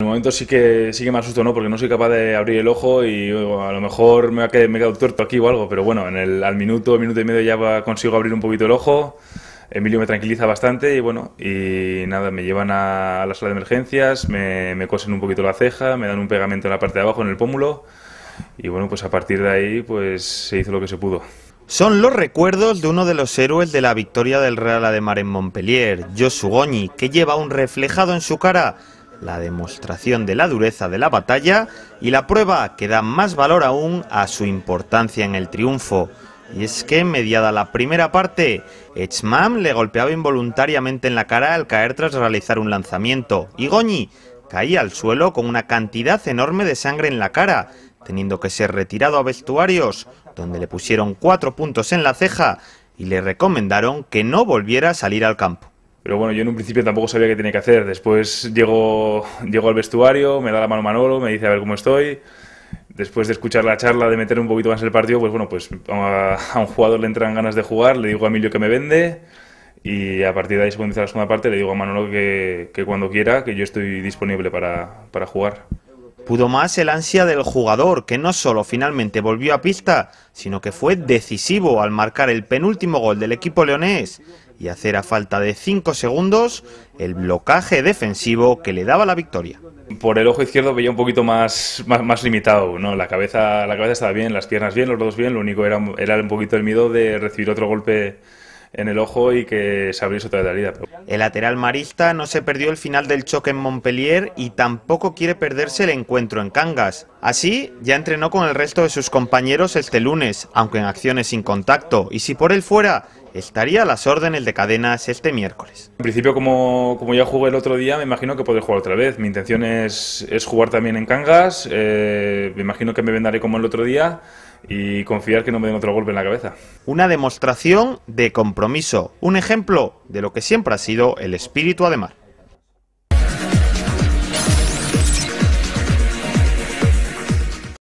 En un momento sí que, sí que me asusto, ¿no? Porque no soy capaz de abrir el ojo y a lo mejor me he quedado, me aquí o algo, pero bueno, en el, al minuto, minuto y medio ya consigo abrir un poquito el ojo. Emilio me tranquiliza bastante y bueno, y nada, me llevan a, la sala de emergencias, me, cosen un poquito la ceja, me dan un pegamento en la parte de abajo, en el pómulo, y bueno, pues a partir de ahí pues se hizo lo que se pudo. Son los recuerdos de uno de los héroes de la victoria del Real Ademar en Montpellier, Josu Goñi, que lleva un reflejado en su cara la demostración de la dureza de la batalla y la prueba que da más valor aún a su importancia en el triunfo. Y es que, mediada la primera parte, Echmam le golpeaba involuntariamente en la cara al caer tras realizar un lanzamiento, y Goñi caía al suelo con una cantidad enorme de sangre en la cara, teniendo que ser retirado a vestuarios, donde le pusieron cuatro puntos en la ceja y le recomendaron que no volviera a salir al campo. Pero bueno, yo en un principio tampoco sabía qué tenía que hacer. Después llego, llego al vestuario, me da la mano Manolo, me dice a ver cómo estoy. Después de escuchar la charla, de meter un poquito más el partido, pues bueno, pues a, un jugador le entran ganas de jugar, le digo a Emilio que me vende y a partir de ahí se comienza la segunda parte, le digo a Manolo que, cuando quiera, que yo estoy disponible para jugar. Pudo más el ansia del jugador, que no solo finalmente volvió a pista, sino que fue decisivo al marcar el penúltimo gol del equipo leonés y hacer a falta de cinco segundos el blocaje defensivo que le daba la victoria. Por el ojo izquierdo veía un poquito más, más, limitado, ¿no? La cabeza, la cabeza estaba bien, las piernas bien, los dos bien, lo único era, era un poquito el miedo de recibir otro golpe en el ojo y que se abriese otra vez la herida. El lateral marista no se perdió el final del choque en Montpellier y tampoco quiere perderse el encuentro en Cangas. Así, ya entrenó con el resto de sus compañeros este lunes, aunque en acciones sin contacto, y si por él fuera, estaría a las órdenes de cadenas este miércoles. En principio, como, como ya jugué el otro día, me imagino que podré jugar otra vez. Mi intención es, jugar también en Cangas, eh, me imagino que me vendaré como el otro día y confiar que no me den otro golpe en la cabeza. Una demostración de compromiso, un ejemplo de lo que siempre ha sido el espíritu además.